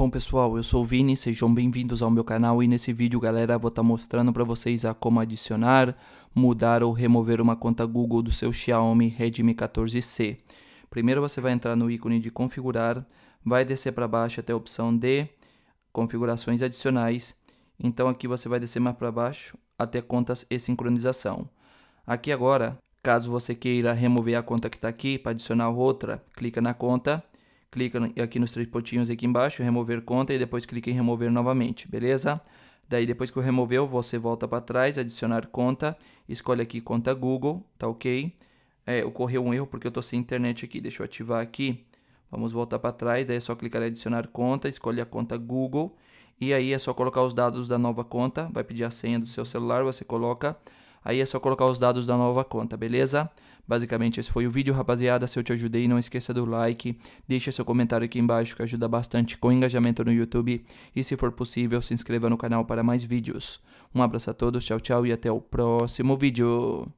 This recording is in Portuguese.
Bom pessoal, eu sou o Vini, sejam bem-vindos ao meu canal e nesse vídeo galera vou estar tá mostrando para vocês a como adicionar, mudar ou remover uma conta Google do seu Xiaomi Redmi 14C. Primeiro você vai entrar no ícone de configurar, vai descer para baixo até a opção de configurações adicionais, então aqui você vai descer mais para baixo até contas e sincronização. Aqui agora, caso você queira remover a conta que está aqui para adicionar outra, clica na conta clica aqui nos três pontinhos aqui embaixo, remover conta e depois clica em remover novamente, beleza? Daí depois que eu removeu, você volta para trás, adicionar conta, escolhe aqui conta Google, tá ok? É, ocorreu um erro porque eu tô sem internet aqui, deixa eu ativar aqui. Vamos voltar para trás, daí é só clicar em adicionar conta, escolhe a conta Google e aí é só colocar os dados da nova conta, vai pedir a senha do seu celular, você coloca, aí é só colocar os dados da nova conta, beleza? Basicamente, esse foi o vídeo, rapaziada. Se eu te ajudei, não esqueça do like, deixa seu comentário aqui embaixo que ajuda bastante com engajamento no YouTube. E se for possível, se inscreva no canal para mais vídeos. Um abraço a todos, tchau, tchau e até o próximo vídeo.